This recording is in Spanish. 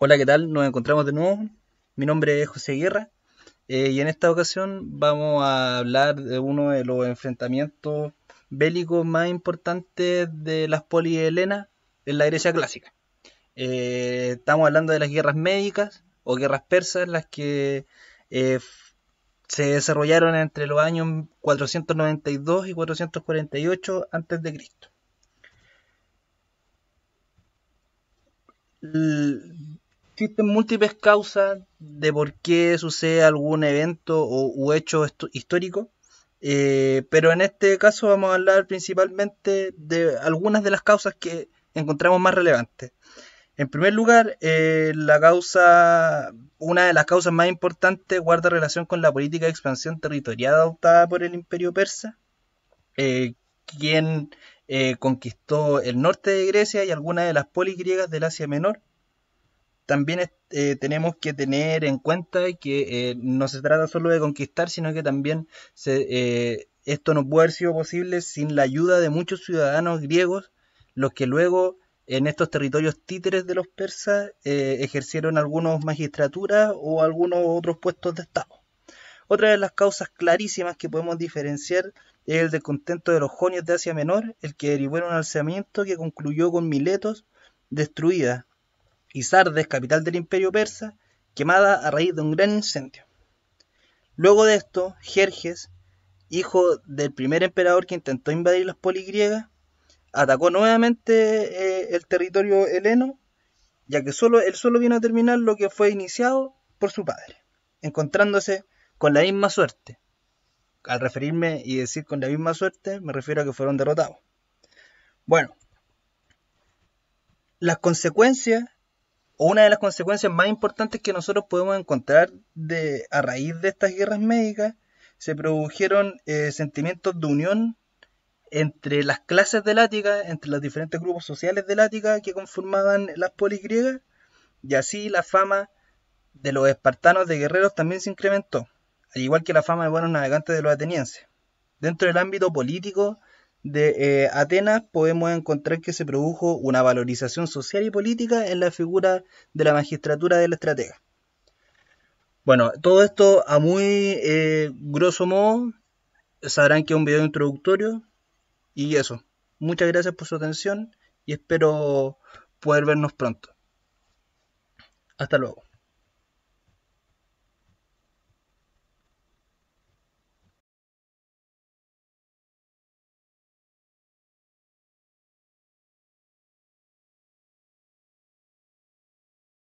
Hola, ¿qué tal? Nos encontramos de nuevo. Mi nombre es José Guerra eh, y en esta ocasión vamos a hablar de uno de los enfrentamientos bélicos más importantes de las polihelenas en la Grecia clásica. Eh, estamos hablando de las guerras médicas o guerras persas, las que eh, se desarrollaron entre los años 492 y 448 a.C existen múltiples causas de por qué sucede algún evento o hecho histórico, eh, pero en este caso vamos a hablar principalmente de algunas de las causas que encontramos más relevantes. En primer lugar, eh, la causa, una de las causas más importantes guarda relación con la política de expansión territorial adoptada por el Imperio Persa, eh, quien conquistó el norte de Grecia y algunas de las polis griegas del Asia Menor también eh, tenemos que tener en cuenta que eh, no se trata solo de conquistar, sino que también se, eh, esto no puede haber sido posible sin la ayuda de muchos ciudadanos griegos, los que luego en estos territorios títeres de los persas ejercieron algunos magistraturas o algunos otros puestos de Estado. Otra de las causas clarísimas que podemos diferenciar es el descontento de los jonios de Asia Menor, el que derivó en un alzamiento que concluyó con Miletos destruida, y Sardes, capital del imperio persa, quemada a raíz de un gran incendio. Luego de esto, Jerjes, hijo del primer emperador que intentó invadir las poligriegas, atacó nuevamente eh, el territorio heleno, ya que solo, él solo vino a terminar lo que fue iniciado por su padre, encontrándose con la misma suerte. Al referirme y decir con la misma suerte, me refiero a que fueron derrotados. Bueno, las consecuencias una de las consecuencias más importantes que nosotros podemos encontrar de, a raíz de estas guerras médicas, se produjeron eh, sentimientos de unión entre las clases de Lática, entre los diferentes grupos sociales de Lática que conformaban las polis griegas, y así la fama de los espartanos de guerreros también se incrementó, al igual que la fama de buenos navegantes de los atenienses. Dentro del ámbito político, de eh, Atenas podemos encontrar que se produjo una valorización social y política en la figura de la magistratura de la estratega. Bueno, todo esto a muy eh, grosso modo, sabrán que es un video introductorio y eso. Muchas gracias por su atención y espero poder vernos pronto. Hasta luego.